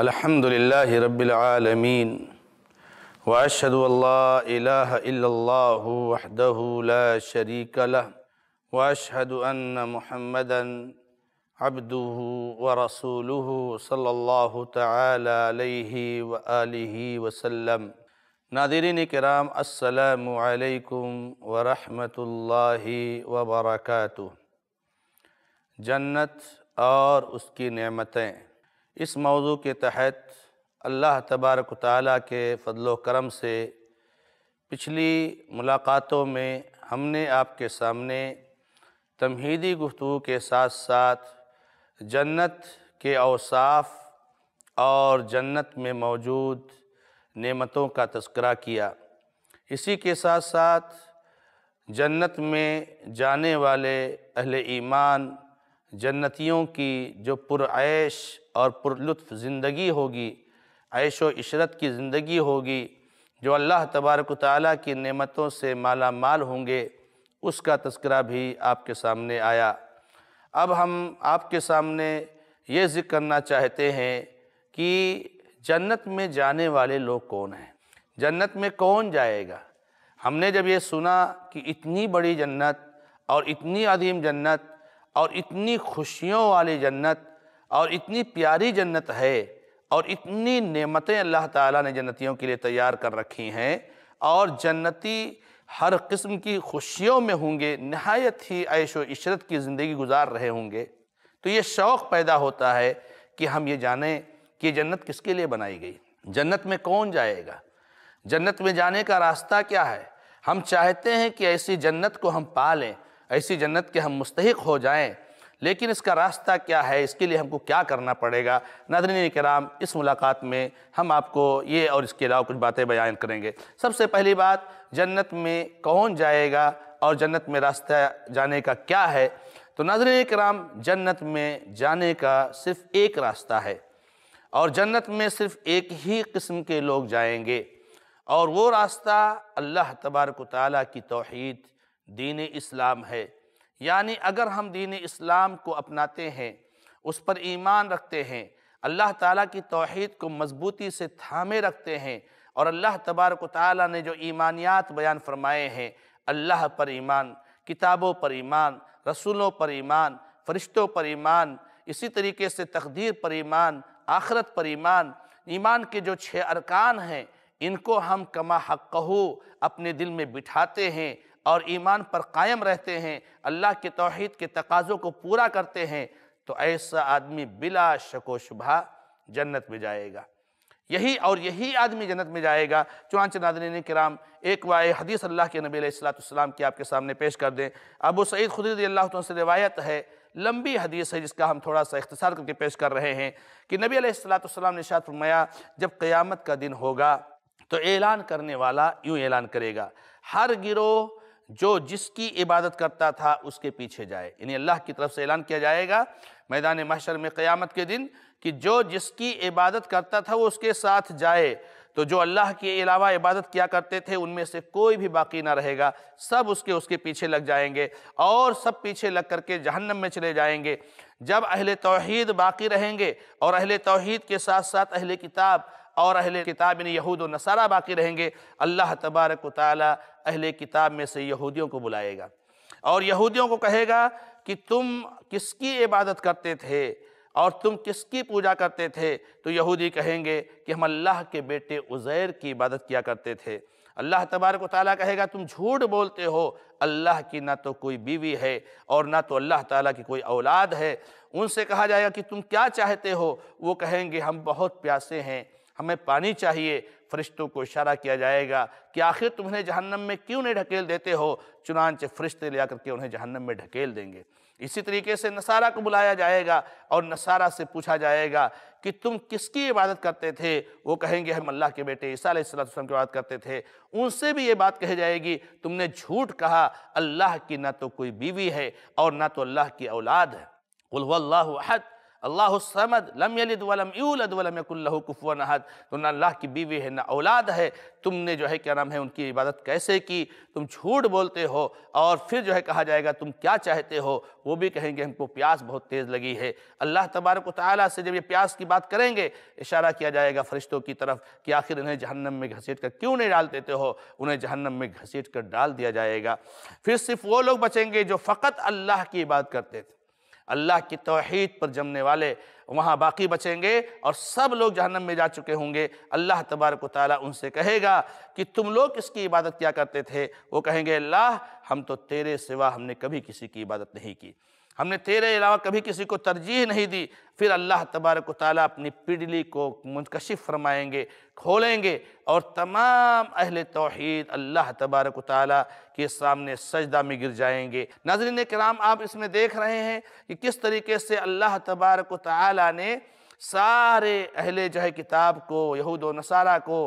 अल्हम्दुलिल्लाहि रब्बिल आलमीन व अशहदु अल्ला इलाहा इल्लल्लाहु वहदहु ला शरीक लह व अशहदु अन्न मुहम्मदन अब्दुहु व रसूलुहु सल्लल्लाहु तआला अलैहि व आलिहि वसल्लम नादिरीन कराम अस्सलामु अलैकुम व रहमतुल्लाहि व बरकातुहू जन्नत और उसकी नेमतें इस मौजू के तहत अल्लाह तबारक ताली के फ़ضल करम से पिछली मुलाकातों में हमने आपके सामने तमहीदी गुफ्तु के साथ साथ जन्नत के अवसाफ और जन्नत में मौजूद नेमतों का तस्करा किया इसी के साथ साथ जन्नत में जाने वाले अहल ईमान जन्नतियों की जो पुरैश और पुरलुत्फ़ ज़िंदगी होगी ऐश व इशरत की ज़िंदगी होगी जो अल्लाह तबारक ताली की नेमतों से माला माल होंगे उसका तस्करा भी आपके सामने आया अब हम आपके सामने ये जिक्र करना चाहते हैं कि जन्नत में जाने वाले लोग कौन हैं जन्नत में कौन जाएगा हमने जब ये सुना कि इतनी बड़ी जन्नत और इतनी अदीम जन्नत और इतनी खुशियों वाली जन्नत और इतनी प्यारी जन्नत है और इतनी नेमतें अल्लाह ताला ने जन्नतियों के लिए तैयार कर रखी हैं और जन्नती हर किस्म की खुशियों में होंगे नहायत ही ऐश व इशरत की ज़िंदगी गुजार रहे होंगे तो ये शौक़ पैदा होता है कि हम ये जानें कि जन्नत किसके लिए बनाई गई जन्नत में कौन जाएगा जन्नत में जाने का रास्ता क्या है हम चाहते हैं कि ऐसी जन्नत को हम पा लें ऐसी जन्नत के हम मुस्तक हो जाएं लेकिन इसका रास्ता क्या है इसके लिए हमको क्या करना पड़ेगा नदरिन कराम इस मुलाकात में हम आपको ये और इसके अलावा कुछ बातें बयान करेंगे सबसे पहली बात जन्नत में कौन जाएगा और जन्नत में रास्ता जाने का क्या है तो नाजरन कराम जन्नत में जाने का सिर्फ़ एक रास्ता है और जन्नत में सिर्फ़ एक ही किस्म के लोग जाएंगे और वो रास्ता अल्लाह तबारक ताली की तोहद दीन इस्लाम है यानी अगर हम दीन इस्लाम को अपनाते हैं उस पर ईमान रखते हैं अल्लाह ताला की तोहद को मजबूती से थामे रखते हैं और अल्लाह तबारक ताली ने जो ईमानियात बयान फरमाए हैं अल्लाह पर ईमान किताबों पर ईमान रसूलों पर ईमान फ़रिश्तों पर ईमान इसी तरीके से तकदीर पर ईमान आखरत पर ईमान ईमान के जो छः अरकान हैं इनको हम कमा हक़ अपने दिल में बिठाते हैं और ईमान पर कायम रहते हैं अल्लाह के तोहद के तकाज़ों को पूरा करते हैं तो ऐसा आदमी बिला शको शुभा जन्नत में जाएगा यही और यही आदमी जन्नत में जाएगा चुनाच नादरीन कराम एक वाय हदीस अल्लाह के नबी सलाम की आपके सामने पेश कर दें अबू सईद खुदी अल्लाह से रिवायत है लंबी हदीस है जिसका हम थोड़ा सा इख्तसार करके पेश कर रहे हैं कि नबी सलाम ने शात फरमाया जब क़यामत का दिन होगा तो ऐलान करने वाला यूँ ऐलान करेगा हर गिरोह जो जिसकी इबादत करता था उसके पीछे जाए यानी अल्लाह की तरफ से ऐलान किया जाएगा मैदान महशर में क़यामत के दिन कि जो जिसकी इबादत करता था वो उसके साथ जाए तो जो अल्लाह के अलावा इबादत किया करते थे उनमें से कोई भी बाकी ना रहेगा सब उसके उसके पीछे लग जाएंगे और सब पीछे लग करके जहन्नम में चले जाएंगे जब अहले तोहद बाकी रहेंगे और अहले तोहद के साथ साथ अहले किताब और अहले किताब यानी यहूद नसारा बाकी रहेंगे अल्लाह तबारक ताली अहले किताब में से यहूदियों को बुलाएगा और यहूदियों को कहेगा कि तुम किसकी इबादत करते थे और तुम किसकी पूजा करते थे तो यहूदी कहेंगे कि हम अल्लाह के बेटे उज़ैर की इबादत किया करते थे अल्लाह तबारक ताली कहेगा तुम झूठ बोलते हो अल्लाह की ना तो कोई बीवी है और ना तो अल्लाह ताला की कोई औलाद है उनसे कहा जाएगा कि तुम क्या चाहते हो वो कहेंगे हम बहुत प्यासे हैं हमें पानी चाहिए फरिश्तों को इशारा किया जाएगा कि आखिर तुम उन्हें जहन्नम में क्यों नहीं ढकेल देते हो चुनानचे फरिश्ते ले आकर के उन्हें जहन्नम में ढकेल देंगे इसी तरीके से नसारा को बुलाया जाएगा और नसारा से पूछा जाएगा कि तुम किसकी इबादत करते थे वो कहेंगे हम अल्लाह के बेटे ईसा सलाम की बात करते थे उनसे भी ये बात कही जाएगी तुमने झूठ कहा अल्लाह की ना तो कोई बीवी है और ना तो अल्लाह की औलाद है अहद समद लम यलिद वलम यूलद वलम लहू कुफुवन अहद तो ना अल्लाह की बीवी है ना औलाद है तुमने जो है क्या नाम है उनकी इबादत कैसे की तुम झूठ बोलते हो और फिर जो है कहा जाएगा तुम क्या चाहते हो वो भी कहेंगे हमको प्यास बहुत तेज़ लगी है अल्लाह तबारक तआला से जब ये प्यास की बात करेंगे इशारा किया जाएगा फरिश्तों की तरफ कि आखिर इन्हें जहन्नम में घसीट कर क्यों नहीं डाल देते हो उन्हें जहन्नम में घसीट कर डाल दिया जाएगा फिर सिर्फ वो लोग बचेंगे जो फ़कत अल्लाह की इबादत करते थे अल्लाह की तोहद पर जमने वाले वहाँ बाकी बचेंगे और सब लोग जहन्नम में जा चुके होंगे अल्लाह तबारक ताली उनसे कहेगा कि तुम लोग किसकी इबादत क्या करते थे वो कहेंगे अल्लाह हम तो तेरे सिवा हमने कभी किसी की इबादत नहीं की हमने तेरे अलावा कभी किसी को तरजीह नहीं दी फिर अल्लाह तबारक ताली अपनी पिडली को मुनकशिफ फरमाएंगे खोलेंगे और तमाम अहल तोहद अल्लाह तबारक ताली के सामने सजदा में गिर जाएंगे नजरिन कराम आप इसमें देख रहे हैं कि किस तरीके से अल्लाह तबारक ताली ने सारे अहले जो है किताब को यहूद व नसारा को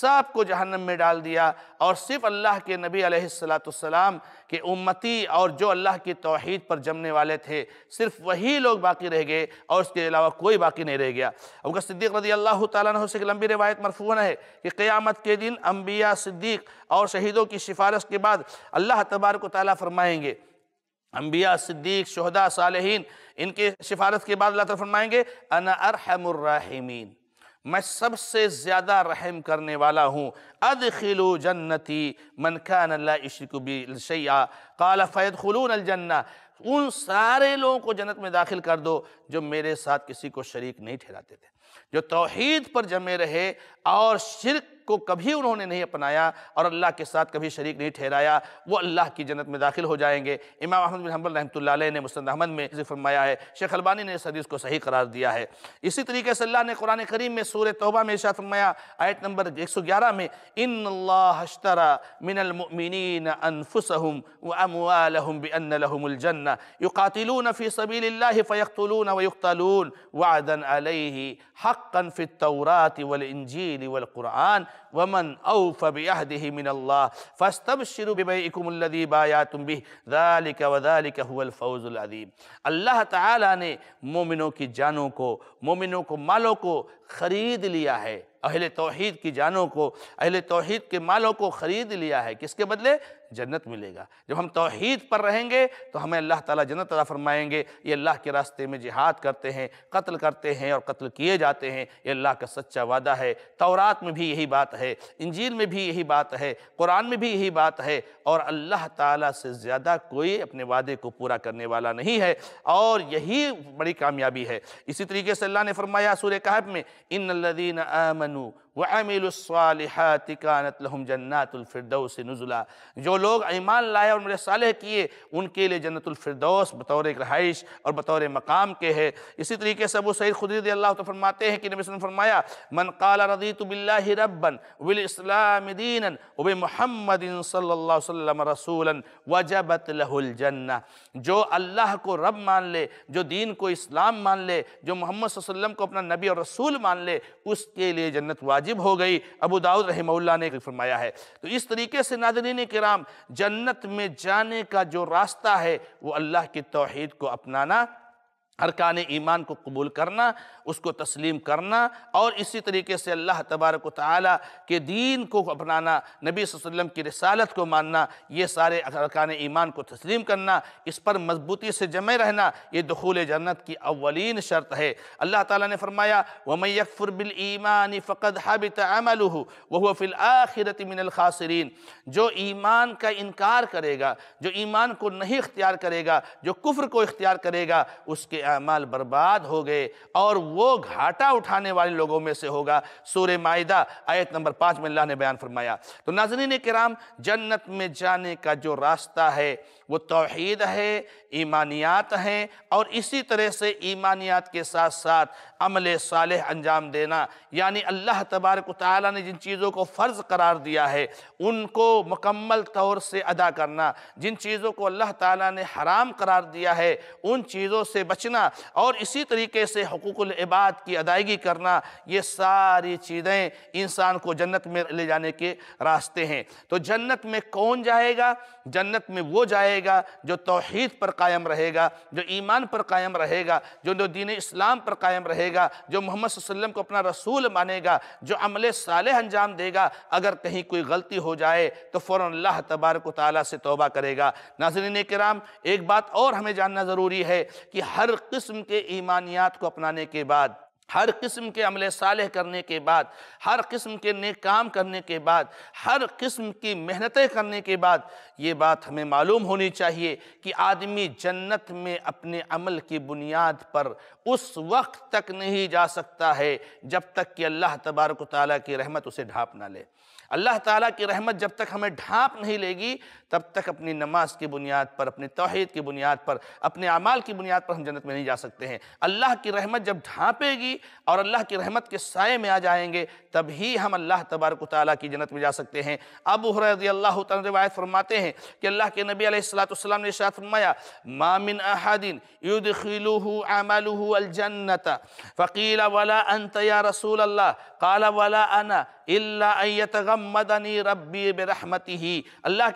सब को जहन्नम में डाल दिया और सिर्फ अल्लाह के नबी सलाम के उम्मती और जो अल्लाह की तोहद पर जमने वाले थे सिर्फ वही लोग बाकी रह गए और उसके अलावा कोई बाकी नहीं रह गया अबका सिद्दीक रदी अल्लाह तु से लंबी रवायत मरफून है कि क़्यामत के दिन अम्बिया सिद्दीक और शहीदों की सिफारश के बाद अल्लाह तबारक ताली फ़रमाएँगे अम्बिया सिद्दीक शहदा साल इनके सिफारत के बाद अल्लाह फरमाएंगे अन अरहमरहमीन मैं सबसे ज़्यादा रहम करने वाला हूँ अद खिलो जन्नती खान अल्लाशबिलशैया काला फ़ैद खलून अलजन्ना उन सारे लोगों को जन्नत में दाखिल कर दो जो मेरे साथ किसी को शरीक नहीं ठहराते थे जो तोहहीद पर जमे रहे और शिरक को कभी उन्होंने नहीं अपनाया और अल्लाह के साथ कभी शरीक नहीं ठहराया वो अल्लाह की जन्नत में दाखिल हो जाएंगे इमाम अहमद बिन हमल रहमत ने मुस्त अहमद में फरमाया है शेख अलबानी ने इस हदीस को सही करार दिया है इसी तरीके से अल्लाह ने कुरान करीम में सूर तोबा में शाह फरमाया आयत नंबर एक सौ ग्यारह में इन अल्लाहरा मिनमिन अनफुसहम व अमवालहम युकातिलून फ़ी सबीलिल्लाह फ़यक़्तुलून व युक़्तलून वअदन तौरात वमन औ फ़बियाहदही मिन अल्लाह फ़स्तब शिरुबिबई बाया तुम भी दालिक वदालिक हुल फ़ौज़ुल अदीम अल्लाह ताला ने मोमिनों की जानों को मोमिनों को मालों को ख़रीद लिया है अहल तोहद की जानों को अहल तोहद के मालों को ख़रीद लिया है किसके बदले जन्नत मिलेगा जब हम तोहहीद पर रहेंगे तो हमें अल्लाह ताला जन्नत अदा फरमाएंगे ये अल्लाह के रास्ते में जिहाद करते हैं कत्ल करते हैं और कत्ल किए जाते हैं ये अल्लाह का सच्चा वादा है तौरात में भी यही बात है इंजील में भी यही बात है कुरान में भी यही बात है और अल्लाह ताला से ज़्यादा कोई अपने वादे को पूरा करने वाला नहीं है और यही बड़ी कामयाबी है इसी तरीके से अल्लाह ने फरमाया सूर्य कहब में इन लदीन आमनू वमिलसालहातिकानतलहम जन्नातफरदौस नज़ुला जो लोग ईमान लाए और मेरे साल किए उनके लिए जन्नतफरदौस बतौर रहाइश और बतौर मकाम के है इसी तरीके से अबू सईद खुदरद अल्लाह तो फरमाते हैं कि नबी फरमाया मन काल रदीत बिल्ला रबन विलस्लामदीन वब महमद सल्लम रसूलन वजबत लहुलजन्ना जो अल्लाह को रब मान ले जो दीन को इस्लाम मान ले जो मोहम्मद वसल्लम को अपना नबी और रसूल मान ले उसके लिए जन्नत वाज वाजिब हो गई अबू दाऊद रहमल्ला ने फरमाया है तो इस तरीके से नाजरीन कराम जन्नत में जाने का जो रास्ता है वो अल्लाह की तोहद को अपनाना अरकान ईमान को कबूल करना उसको तस्लीम करना और इसी तरीके से अल्लाह तबारक ताली के दीन को अपनाना नबी वसल्लम की रसालत को मानना ये सारे अरकान ईमान को तस्लीम करना इस पर मजबूती से जमे रहना ये दखूल जन्नत की अवलिन शर्त है अल्लाह ताली ने फरमाया वमयफ़ुर ईमान फ़कत हाबित अमल वह फिल आखिरत मिनलखासरीन जो ईमान का इनकार करेगा जो ईमान को नहीं इख्तियार करेगा जो कुफ्र को इख्तियार करेगा उसके अमाल बर्बाद हो गए और वो घाटा उठाने वाले लोगों में से होगा सूर्य माहिदा आयत नंबर पाँच में अल्लाह ने बयान फरमाया तो नाजरीन कराम जन्नत में जाने का जो रास्ता है वो तोहद है ईमानियात हैं और इसी तरह से ईमानियात के साथ साथ अमल साल अंजाम देना यानी अल्लाह तबारक ताली ने जिन चीज़ों को फ़र्ज़ करार दिया है उनको मुकम्मल तौर से अदा करना जिन चीज़ों को अल्लाह ताली ने हराम करार दिया है उन चीज़ों से बचना करना और इसी तरीके से हकूक़ुलबाद की अदायगी करना ये सारी चीज़ें इंसान को जन्नत में ले जाने के रास्ते हैं तो जन्नत में कौन जाएगा जन्नत में वो जाएगा जो तोहद पर कायम रहेगा जो ईमान पर कायम रहेगा जो दीन इस्लाम पर कायम रहेगा जो मोहम्मद वसल्लम को अपना रसूल मानेगा जो अमल साल अंजाम देगा अगर कहीं कोई गलती हो जाए तो फ़ौर अल्लाह तबारक ताली से तोबा करेगा नाजरीन कराम एक बात और हमें जानना ज़रूरी है कि हर किस्म के ईमानियात को अपनाने के बाद हर किस्म के अमल साल करने के बाद हर किस्म के नेक काम करने के बाद हर किस्म की मेहनतें करने के बाद ये बात हमें मालूम होनी चाहिए कि आदमी जन्नत में अपने अमल की बुनियाद पर उस वक्त तक नहीं जा सकता है जब तक कि अल्लाह तबारक ताली की रहमत उसे ढाँप ना ले अल्लाह ताली की रहमत जब तक हमें ढांप नहीं लेगी तब तक अपनी नमाज की बुनियाद पर अपने तोहद की बुनियाद पर अपने अमाल की बुनियाद पर हम जन्नत में नहीं जा सकते हैं अल्लाह की रहमत जब ढांपेगी और अल्लाह की रहमत के साय में आ जाएंगे तभी हम अल्लाह तबारक ताली की जन्नत में जा सकते हैं अब रजी अल्लाह तवायत फरमाते हैं कि अल्लाह के नबी अलैहिस्सलाम ने शात फरमाया मामिन अहदिन युद खिलू अमलू अलजन्नत फ़कील वाला अंत या रसूल अल्लाह काला वाला अना अल्लाह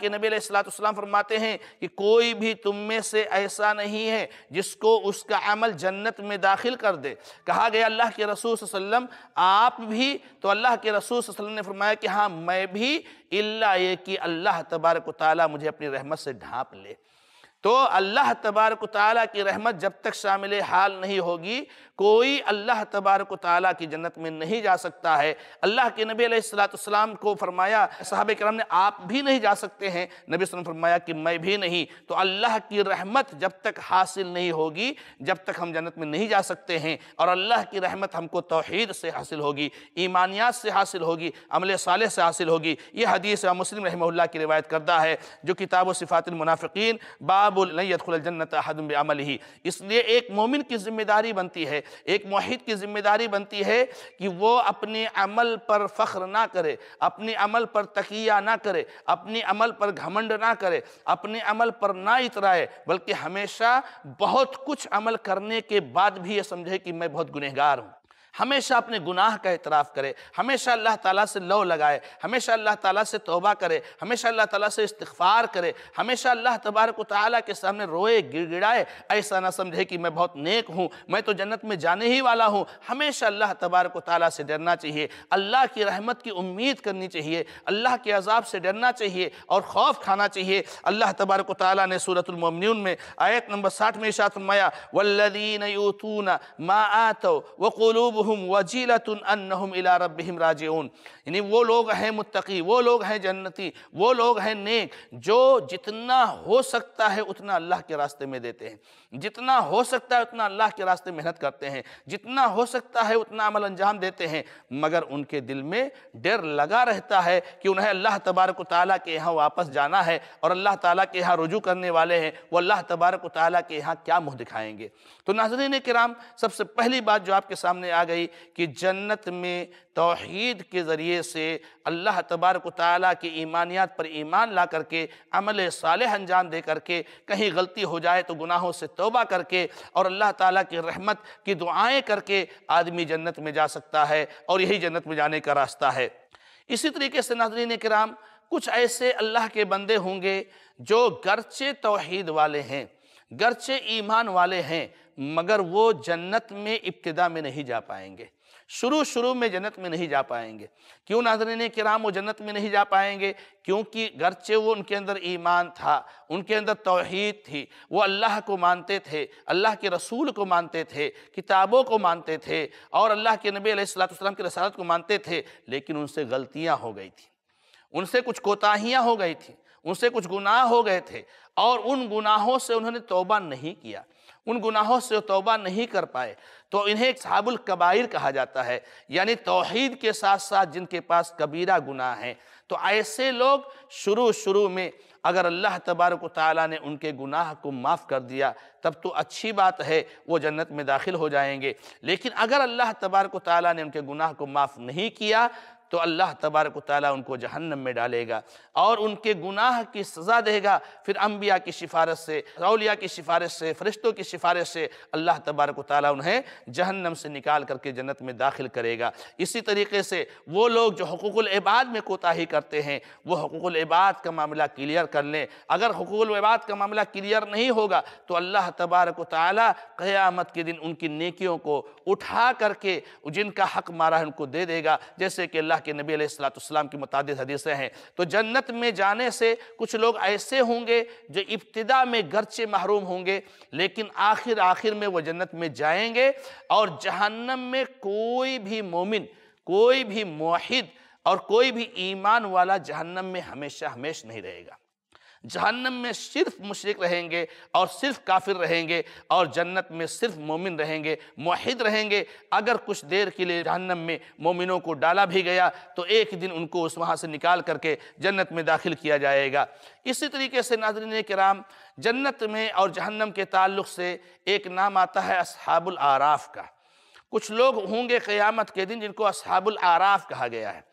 के नबी सलाम फरमाते हैं कि कोई भी तुम में से ऐसा नहीं है जिसको उसका अमल जन्नत में दाखिल कर दे कहा गया अल्लाह के रसूल वसल्लम आप भी तो अल्लाह के रसूल वसल्लम ने फरमाया कि हाँ मैं भी इल्ला ये कि अल्लाह तबारक ताली मुझे अपनी रहमत से ढाँप ले तो अल्लाह तबारक ताली की रहमत जब तक शामिल हाल नहीं होगी कोई अल्लाह तबारक ताली की जन्नत में नहीं जा सकता है अल्लाह के नबी को फरमाया साहब करम ने आप भी नहीं जा सकते हैं नबी वसम फरमाया कि मैं भी नहीं तो अल्लाह की रहमत जब तक हासिल नहीं होगी जब तक हम जन्नत में नहीं जा सकते हैं और अल्लाह की रहमत हमको तोहद से हासिल होगी ईमानियात से हासिल होगी अमल साल से हासिल होगी ये हदीस मुस्लिम रहमल्ला की रिवायत करता है जो किताब सिफ़ातमनाफ़िन बाबुल नैत खुलजन्नत हदम अमल ही इसलिए एक मोमिन की जिम्मेदारी बनती है एक माहिद की जिम्मेदारी बनती है कि वो अपने अमल पर फ़ख्र ना करे अपने अमल पर तकिया ना करे अपने अमल पर घमंड ना करे अपने अमल पर ना इतराए बल्कि हमेशा बहुत कुछ अमल करने के बाद भी ये समझे कि मैं बहुत गुनहगार हूँ हमेशा अपने गुनाह का इतराफ़ करे हमेशा अल्लाह ताला से लो लगाए हमेशा अल्लाह ताला से तोबा करे हमेशा अल्लाह ताला से इस्तफ़ार करे हमेशा अल्लाह तबारक ताली के सामने रोए गिड़गिड़ाए ऐसा ना समझे कि मैं बहुत नेक हूँ मैं तो जन्नत में जाने ही वाला हूँ हमेशा अल्लाह तबारक ताली से डरना चाहिए अल्लाह की रहमत की उम्मीद करनी चाहिए अल्लाह के अजाब से डरना चाहिए और खौफ खाना चाहिए अल्लाह तबारक ताली ने सूरतमन में आयत नंबर साठ में इशातमाया वल्लिन यूतून मा आतो वलूब कुलूबुहुम वजीलतुन अन्नहुम इला रब्बिहिम राजिऊन यानी वो लोग हैं मुत्तकी वो लोग हैं जन्नती वो लोग हैं नेक जो जितना हो सकता है उतना अल्लाह के रास्ते में देते हैं जितना हो सकता है उतना अल्लाह के रास्ते मेहनत करते हैं जितना हो सकता है उतना अमल अंजाम देते हैं मगर उनके दिल में डर लगा रहता है कि उन्हें अल्लाह तबारक ताली के यहाँ वापस जाना है और अल्लाह ताली के यहाँ रुजू करने वाले हैं वो अल्लाह तबारक ताली के यहाँ क्या मुँह दिखाएंगे तो नाजरीन कराम सबसे पहली बात जो आपके सामने आ गई कि जन्नत में तोहद के ज़रिए से अल्लाह तबारक ताली की ईमानियात पर ईमान ला करके अमल साल अंजाम दे करके कहीं गलती हो जाए तो गुनाहों से तो तोबा करके और अल्लाह ताला की रहमत की दुआएं करके आदमी जन्नत में जा सकता है और यही जन्नत में जाने का रास्ता है इसी तरीके से नाजरीन कराम कुछ ऐसे अल्लाह के बंदे होंगे जो गरचे तोहद वाले हैं गरचे ईमान वाले हैं मगर वो जन्नत में इब्तदा में नहीं जा पाएंगे शुरू शुरू में जन्नत में नहीं जा पाएंगे क्यों नाजरीन कराम वो जन्नत में नहीं जा पाएंगे क्योंकि गरचे वो उनके अंदर ईमान था उनके अंदर तोहद थी वो अल्लाह को मानते थे अल्लाह के रसूल को मानते थे किताबों को मानते थे और अल्लाह के नबी अलैहिस्सलाम की रसालत को मानते थे लेकिन उनसे गलतियाँ हो गई थी उनसे कुछ कोताहियाँ हो गई थी उनसे कुछ गुनाह हो गए थे और उन गुनाहों से उन्होंने तोबा नहीं किया उन गुनाहों से तोबा नहीं कर पाए तो इन्हें साबुल कबाइर कहा जाता है यानी तोहहीद के साथ साथ जिनके पास कबीरा गुनाह हैं तो ऐसे लोग शुरू शुरू में अगर अल्लाह तबारक ताली ने उनके गुनाह को माफ़ कर दिया तब तो अच्छी बात है वो जन्नत में दाखिल हो जाएंगे लेकिन अगर अल्लाह तबारक ताली ने उनके गुनाह को माफ़ नहीं किया तो अल्लाह तबारक ताली उनको जहन्नम में डालेगा और उनके गुनाह की सज़ा देगा फिर अम्बिया की सिफारत से रौलिया की सिफारत से फरिश्तों की सिफारत से अल्लाह तबारक ताली उन्हें जहन्नम से निकाल करके जन्नत में दाखिल करेगा इसी तरीके से वो लोग जो हकूक़ुलबाद में कोताही करते हैं वो हकूक़ुलबाद का मामला क्लियर कर लें अगर हकूक़ुलबाद का मामला क्लियर नहीं होगा तो अल्लाह तबारक ताली क़यामत के दिन उनकी नेकियों को उठा करके जिनका हक मारा है उनको दे देगा जैसे कि अल्लाह के नबी सलाम की मुताद हदीसें हैं तो जन्नत में जाने से कुछ लोग ऐसे होंगे जो इब्तदा में गरचे महरूम होंगे लेकिन आखिर आखिर में वह जन्नत में जाएंगे और जहन्नम में कोई भी मोमिन कोई भी माहिद और कोई भी ईमान वाला जहन्नम में हमेशा हमेश नहीं रहेगा जहन्नम में सिर्फ मुशरक रहेंगे और सिर्फ काफिर रहेंगे और जन्नत में सिर्फ मोमिन रहेंगे माहिद रहेंगे अगर कुछ देर के लिए जहन्नम में मोमिनों को डाला भी गया तो एक दिन उनको उस वहाँ से निकाल करके जन्नत में दाखिल किया जाएगा इसी तरीके से नाजरीन कराम जन्नत में और जहन्नम के ताल्लुक से एक नाम आता है असहाबुल आराफ का कुछ लोग होंगे क़यामत के दिन जिनको असहाबुल आराफ कहा गया है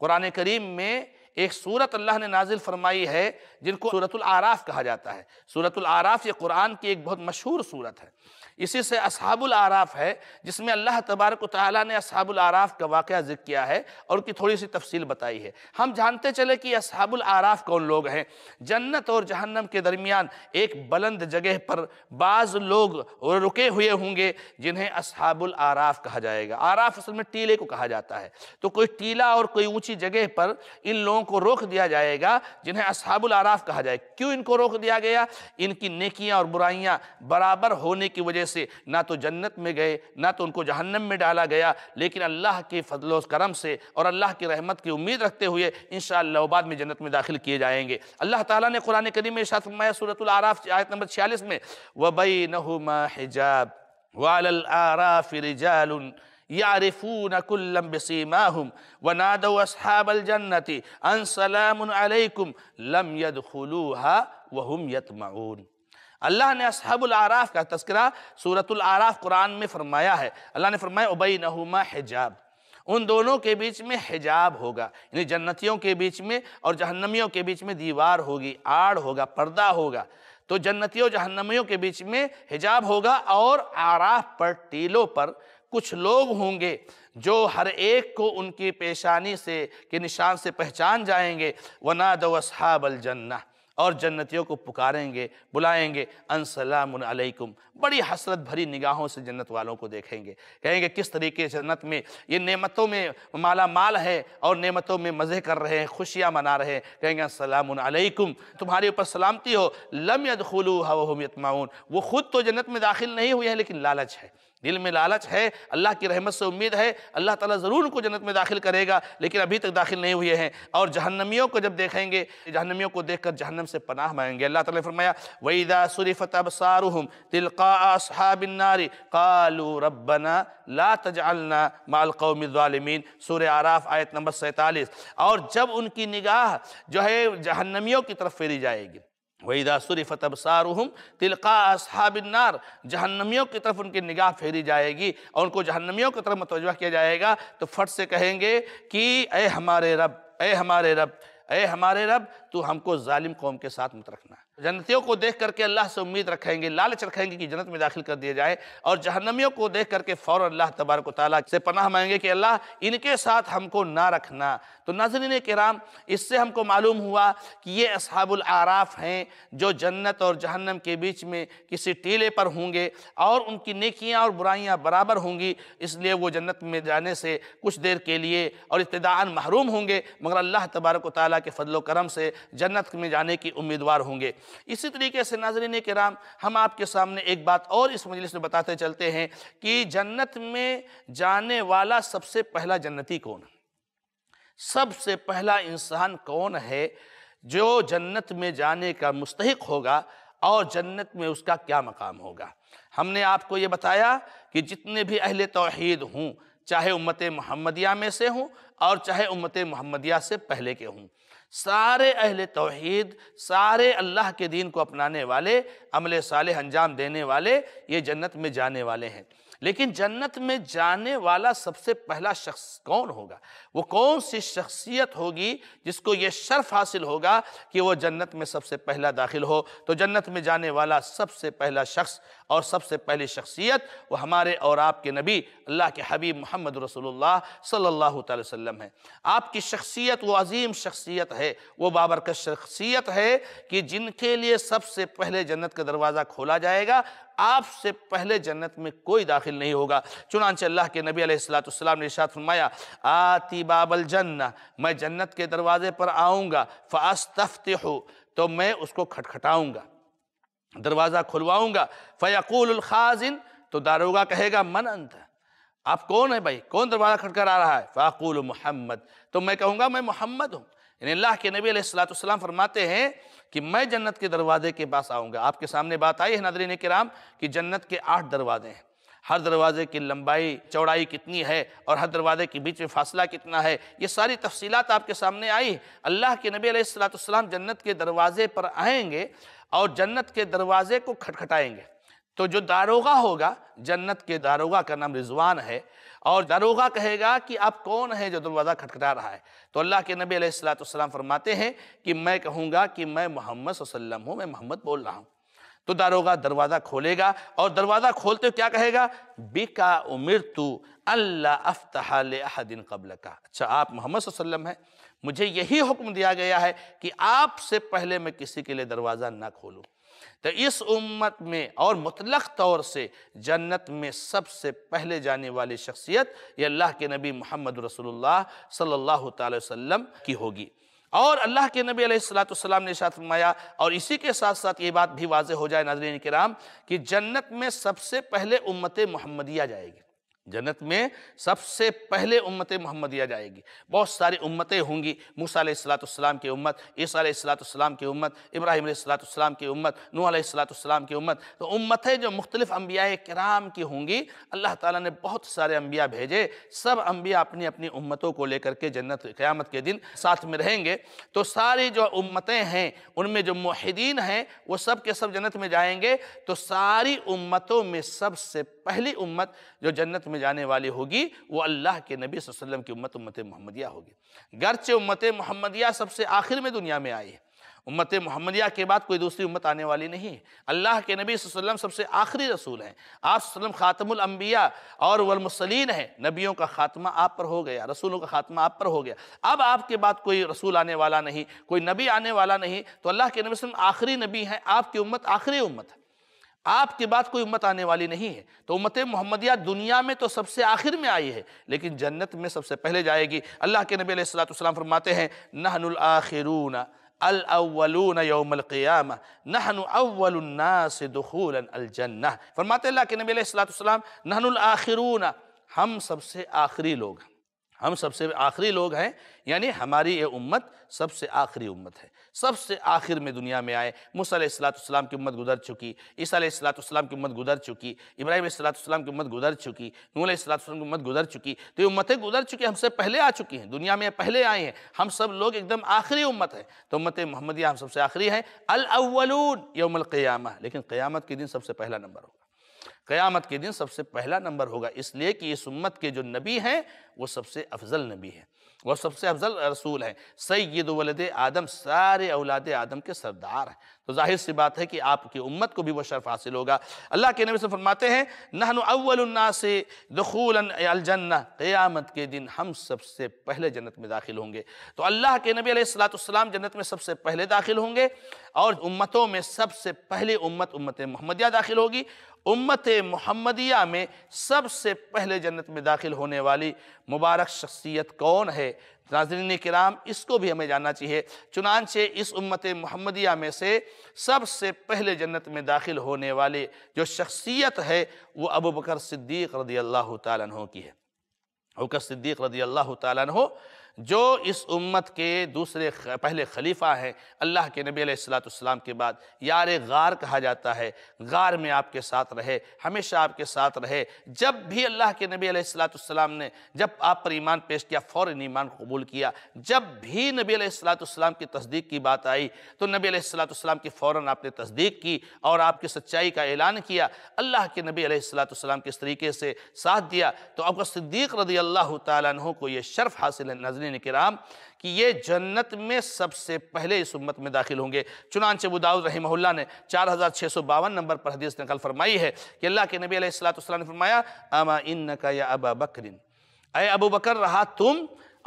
कुरान करीम में एक सूरत अल्लाह ने नाजिल फरमाई है जिनको सूरतुल आराफ कहा जाता है सूरतुल आराफ ये कुरान की एक बहुत मशहूर सूरत है इसी से असहाबुल आराफ है जिसमें अल्लाह तबारक ताली ने असहाबुल आराफ का वाक़ जिक्र किया है और उनकी थोड़ी सी तफसील बताई है हम जानते चले कि असहाबुल आराफ कौन लोग हैं जन्नत और जहन्नम के दरमियान एक बुलंद जगह पर बाज़ लोग रुके हुए होंगे जिन्हें असहाबुल आराफ कहा जाएगा आराफ असल में टीले को कहा जाता है तो कोई टीला और कोई ऊंची जगह पर इन लोगों को रोक दिया जाएगा जिन्हें असहाबुल आराफ कहा जाए क्यों इनको रोक दिया गया इनकी नेकियां और बुराइयां बराबर होने की वजह से ना तो जन्नत में गए ना तो उनको जहन्नम में डाला गया लेकिन अल्लाह के फजल करम से और अल्लाह की रहमत की उम्मीद रखते हुए इन बाद में जन्नत में दाखिल किए जाएंगे अल्लाह ताला ने कुरान करीम शाह सूरतराफ आयत नंबर छियालीस में वबई नहुमा हिजाब वाल يعرفون रिजाल بسيماهم ونادوا बसीमाहुम व नादो سلام عليكم لم يدخلوها وهم يطمعون अल्लाह ने असहबुल आराफ का तस्करा सूरतुल आराफ कुरान में फरमाया है अल्लाह ने फरमाया उबई नहुमा हिजाब उन दोनों के बीच में हिजाब होगा यानी जन्नतियों के बीच में और जहन्नमियों के बीच में दीवार होगी आड़ होगा पर्दा होगा तो जन्नतियों जहन्नमियों के बीच में हिजाब होगा और आराफ पर टीलों पर कुछ लोग होंगे जो हर एक को उनकी पेशानी से के निशान से पहचान जाएंगे वना दो असहाबल जन्ना और जन्नतियों को पुकारेंगे बुलाएंगे अनसलामकुम बड़ी हसरत भरी निगाहों से जन्नत वालों को देखेंगे कहेंगे किस तरीके जन्नत में ये नेमतों में माला माल है और नेमतों में मज़े कर रहे हैं खुशियाँ मना रहे हैं कहेंगे असलकुम तुम्हारे ऊपर सलामती हो लम यदलू हम यतमाउन वो ख़ुद तो जन्नत में दाखिल नहीं हुए हैं लेकिन लालच है दिल में लालच है अल्लाह की रहमत से उम्मीद है अल्लाह ताला ज़रूर उनको जन्नत में दाखिल करेगा लेकिन अभी तक दाखिल नहीं हुए हैं और जहन्नमियों को जब देखेंगे जहन्नमियों को देख कर जहन्नम से पनाह मांगेंगे अल्लाह ताला फरमाया वईदा सुरफत अबसारहम तिलका असहाबिन्नारी कालू रबना ला तजालना माल कौमिन सूर आराफ आयत नंबर सैतालीस और जब उनकी निगाह जो है जहन्नमियों की तरफ फेरी जाएगी वहीदा वहीदासुर फ़तबसारहम तिलका असहाबिनार जहन्नमियों की तरफ उनकी निगाह फेरी जाएगी और उनको जहन्नमियों की तरफ मतवजा किया जाएगा तो फट से कहेंगे कि अ हमारे रब ए हमारे रब ए हमारे रब तो हमको ालिम कौम के साथ मत रखना जन्नतियों को देख करके अल्लाह से उम्मीद रखेंगे लालच रखेंगे कि जन्नत में दाखिल कर दिया जाए और जहनमियों को देख करके फ़ौर अल्लाह तबारक ताली से पनाह मांगेंगे कि अल्लाह इनके साथ हमको ना रखना तो नाजरीन कराम इससे हमको मालूम हुआ कि ये असहाबुल आराफ हैं जो जन्नत और जहन्नम के बीच में किसी टीले पर होंगे और उनकी नेकियाँ और बुराइयाँ बराबर होंगी इसलिए वो जन्नत में जाने से कुछ देर के लिए और इब्तदान महरूम होंगे मगर अल्लाह तबारक ताली के फ़ल करम से जन्नत में जाने की उम्मीदवार होंगे इसी तरीके से नाजरीन कराम हम आपके सामने एक बात और इस मजलिस में बताते चलते हैं कि जन्नत में जाने वाला सबसे पहला जन्नती कौन सबसे पहला इंसान कौन है जो जन्नत में जाने का मुस्तक होगा और जन्नत में उसका क्या मकाम होगा हमने आपको ये बताया कि जितने भी अहले तोहद हूँ चाहे उम्मत महमदिया में से हूँ और चाहे उम्मत महमदिया से पहले के हूँ सारे अहल तोहद सारे अल्लाह के दीन को अपनाने वाले अमल साल अंजाम देने वाले ये जन्नत में जाने वाले हैं लेकिन जन्नत में जाने वाला सबसे पहला शख्स कौन होगा वो कौन सी शख्सियत होगी जिसको ये शर्फ हासिल होगा कि वो जन्नत में सबसे पहला दाखिल हो तो जन्नत में जाने वाला सबसे पहला शख्स और सबसे पहली शख्सियत वो हमारे और आपके नबी अल्लाह के हबीब मोहम्मद रसोल्ला सल्ला वसम है आपकी शख्सियत वो अजीम शख्सियत है वो बाबरकत शख्सियत है कि जिनके लिए सबसे पहले जन्नत का दरवाज़ा खोला जाएगा आपसे पहले जन्नत में कोई दाखिल नहीं होगा चुनानच अल्लाह के नबी अलैहिस्सलाम ने इरशाद फरमाया आती बाबल जन्ना मैं जन्नत के दरवाजे पर आऊँगा फास्तफ्ते हो तो मैं उसको खटखटाऊँगा दरवाज़ा खुलवाऊँगा फ़याकूल खाजिन तो दारोगा कहेगा मन अंत आप कौन है भाई कौन दरवाज़ा खटखटा रहा है फ़ाकूल मोहम्मद तो मैं कहूँगा मैं मोहम्मद हूँ यानी अल्लाह के नबी सलाम फरमाते हैं कि मैं जन्नत के दरवाजे के पास आऊँगा आपके सामने बात आई है नादरीन कराम कि जन्नत के आठ दरवाजे हैं हर दरवाजे की लंबाई चौड़ाई कितनी है और हर दरवाजे के बीच में फासला कितना है ये सारी तफसीलात आपके सामने आई अल्लाह के नबी सलाम जन्नत के दरवाजे पर आएंगे और जन्नत के दरवाजे को खटखटाएंगे तो जो दारोगा होगा जन्नत के दारोगा का नाम रिजवान है और दारोगा कहेगा कि आप कौन है जो दरवाज़ा खटखटा रहा है तो अल्लाह के नबी अलैहिस्सलाम फरमाते हैं कि मैं कहूँगा कि मैं मोहम्मद वसल्लम हूँ मैं मोहम्मद बोल रहा हूँ तो दारोगा दरवाज़ा खोलेगा और दरवाज़ा खोलते हुए क्या कहेगा बिका उमिर तू अल्लाह अफ्तहालदिन कबल का अच्छा आप मोहम्मद वसल्लम हैं मुझे यही हुक्म दिया गया है कि आपसे पहले मैं किसी के लिए दरवाज़ा ना खोलूँ तो इस उम्मत में और मुतलक तौर से जन्नत में सबसे पहले जाने वाली शख्सियत ये अल्लाह के नबी मोहम्मद रसोल्ला सल्लल्लाहु अलैहि की होगी और अल्लाह के नबी अलैहिस्सलाम ने साथ फरमाया और इसी के साथ साथ ये बात भी वाज हो जाए नाजरीन कराम कि जन्नत में सबसे पहले उम्मत मोहम्मदिया जाएगी जन्नत में सबसे पहले उम्मत मोहम्मदिया जाएगी बहुत सारी उम्मतें होंगी मूसा सलातम की उम्मत ईसा सलातम की उम्मत इब्राहिम सलातम की उम्मत नू सलातम की उम्मत तो उम्मतें जो मुख्तलिफ अम्बिया कराम की होंगी अल्लाह ताला ने बहुत सारे अम्बिया भेजे सब अम्बिया अपनी अपनी उम्मतों को लेकर के जन्नत क़्यामत के दिन साथ में रहेंगे तो सारी जो उम्मतें हैं उनमें जो महिदीन हैं वो सब के सब जन्नत में जाएंगे तो सारी उम्मतों में सबसे पहली उम्मत जो जन्नत में जाने वाली होगी वो अल्लाह के नबी वसल्लम की उम्मत उम्मत मोहम्मदिया होगी गर्चे उम्मत मोहम्मदिया सबसे आखिर में दुनिया में आई है उम्मत मोहम्मदिया के बाद कोई दूसरी उम्मत आने वाली नहीं अल्लाह के नबी वसल्लम सबसे आखिरी रसूल हैं आप वसल्लम और वलमसलिन हैं नबियों का ख़ात्मा आप पर हो गया रसूलों का ख़ात्मा आप पर हो गया अब आपके बाद कोई रसूल आने वाला नहीं कोई नबी आने वाला नहीं तो अल्लाह के नबी वसल्लम आखिरी नबी हैं आपकी उम्मत आखिरी उम्मत है आपके बाद कोई उम्मत आने वाली नहीं है तो उम्मत मोहम्मदिया दुनिया में तो सबसे आखिर में आई है लेकिन जन्नत में सबसे पहले जाएगी अल्लाह के नबी सलाम फरमाते हैं नहनुल आखिरून अलवलून नहन अव्वलन्नास दखूलन फरमाते अल्लाह के नबी सलाम नहनुल हम सबसे आखिरी लोग हम सबसे आखिरी लोग हैं यानी हमारी ये उम्मत सबसे आखिरी उम्मत है सबसे आखिर में दुनिया में आए मूसलाम की उम्मत गुजर चुकी ईसीम की उम्मत गुजर चुकी इब्राहिम सलाम की उम्मत गुजर चुकी सलाम की उम्मत गुजर चुकी तो ये उम्मतें गुजर चुकी हमसे पहले आ चुकी हैं दुनिया में पहले आए हैं हम सब लोग एकदम आखिरी उम्मत है तो उम्मत मोहम्मदिया हम सबसे आखिरी हैं अल यमल क़्यामत लेकिन क़्यामत के दिन सबसे पहला नंबर होगा क़यामत के दिन सबसे पहला नंबर होगा इसलिए कि इस उम्मत के जो नबी हैं वो सबसे अफजल नबी हैं वो सबसे अफजल रसूल हैं सैद वलद आदम सारे औलाद आदम के सरदार हैं तो जाहिर सी बात है कि आपकी उम्मत को भी वो शर्फ हासिल होगा अल्लाह के नबी से फरमाते हैं नहन अव्वलन्ना से दखूल क़यामत के दिन हम सबसे पहले जन्नत में दाखिल होंगे तो अल्लाह के नबी सलाम जन्नत में सबसे पहले दाखिल होंगे और उम्मतों में सबसे पहले उम्मत उम्मत महमदिया दाखिल होगी उम्मत मुहम्मदिया में सबसे पहले जन्नत में दाखिल होने वाली मुबारक शख्सियत कौन है नाजरीन कराम इसको भी हमें जानना चाहिए चुनानचे इस उम्मत मुहम्मदिया में से सबसे पहले जन्नत में दाखिल होने वाले जो शख्सियत है वो अबू बकर सिद्दीक़ रदी अल्लाह तु की है बकर सिद्दीक़ रदी अल्लाह तु जो इस उम्मत के दूसरे पहले खलीफा हैं अल्लाह के नबी अलैहिस्सलाम के बाद यार गार कहा जाता है गार में आपके साथ रहे हमेशा आपके साथ रहे जब भी अल्लाह के नबी अलैहिस्सलाम ने जब आप पर ईमान पेश किया फ़ौर ईमान कबूल किया जब भी नबी अलैहिस्सलाम की तस्दीक की बात आई तो नबी सलाम की फ़ौर आपने तस्दीक की और आपकी सच्चाई का ऐलान किया अल्लाह के नबी के किस तरीके से साथ दिया तो आपका सिद्दीक रदी अल्लाह तु को ये शर्फ हासिल है नाजरीन कराम कि ये जन्नत में सबसे पहले इस उम्मत में दाखिल होंगे चुनानचे बुदाउद रही ने चार हज़ार छः सौ बावन नंबर पर हदीस नकल फरमाई है कि अल्लाह के नबी अलैहिस्सलाम ने फरमाया अमा इन का या अबा बकरिन अय अबू बकर रहा तुम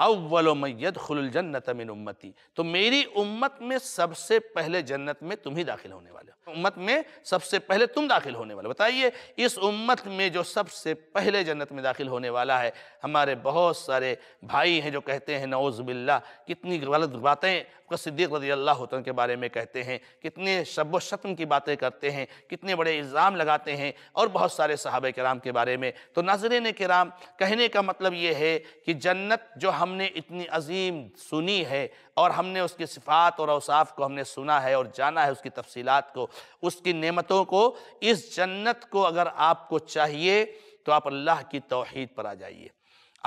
अव्वल मैयद खुलजन्नत मिन उम्मती तो मेरी उम्मत में सबसे पहले जन्नत में तुम ही दाखिल होने वाले हो उम्मत में सबसे पहले तुम दाखिल होने वाले बताइए इस उम्मत में जो सबसे पहले जन्नत में दाखिल होने वाला है हमारे बहुत सारे भाई हैं जो कहते हैं नवज़बिल्ला कितनी गलत बातें सिद्दीक रजी अल्लाह के बारे में कहते हैं कितने शब शतम की बातें करते हैं कितने बड़े इल्ज़ाम लगाते हैं और बहुत सारे साहब कराम के बारे में तो नाजरन कराम कहने का मतलब ये है कि जन्नत जो हम हमने इतनी अजीम सुनी है और हमने उसकी सिफात और अवसाफ़ को हमने सुना है और जाना है उसकी तफसीलात को उसकी नेमतों को इस जन्नत को अगर आपको चाहिए तो आप अल्लाह की तोहद पर आ जाइए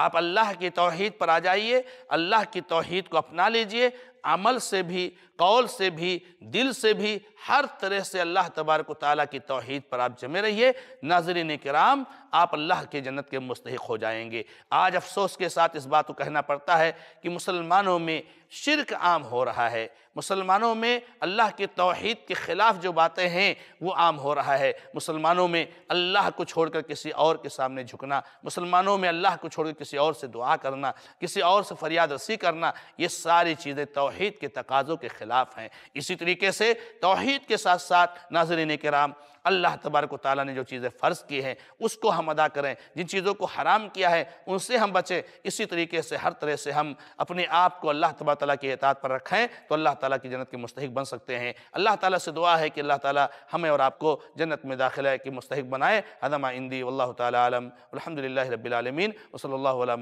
आप अल्लाह की तोहद पर आ जाइए अल्लाह की तोहद को अपना लीजिए अमल से भी कौल से भी दिल से भी हर तरह से अल्लाह तबारक ताली की तोहद पर आप जमे रहिए नाजरीन कराम आप अल्लाह के जन्नत के मुस्तक हो जाएंगे आज अफसोस के साथ इस बात को कहना पड़ता है कि मुसलमानों में शिरक आम हो रहा है मुसलमानों में अल्लाह के तोहद के ख़िलाफ़ जो बातें हैं वो आम हो रहा है मुसलमानों में अल्लाह को छोड़कर किसी और के सामने झुकना मुसलमानों में अल्लाह को छोड़कर किसी और से दुआ करना किसी और से फरियाद रसी करना ये सारी चीज़ें तोहद के तकाज़ों के खिलाफ खिलाफ हैं इसी तरीके से तोहद के साथ साथ नाजरन कराम अल्लाह तबारक ताली ने जो चीज़ें फ़र्ज़ की हैं उसको हम अदा करें जिन चीज़ों को हराम किया है उनसे हम बचें इसी तरीके से हर तरह से हम अपने आप को अल्लाह तबार तला की एतात पर रखें तो अल्लाह ताली की जन्नत के मुस्तक बन सकते हैं अल्लाह ताली से दुआ है कि अल्लाह ताली हमें और आपको जन्नत में दाखिला कि मुस्तक बनाए हदमा इंदी वल्ल तलम अलहमदिल्ला रबीआलमीन वसल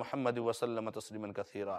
महमद वसलम तस्लिम कसीरा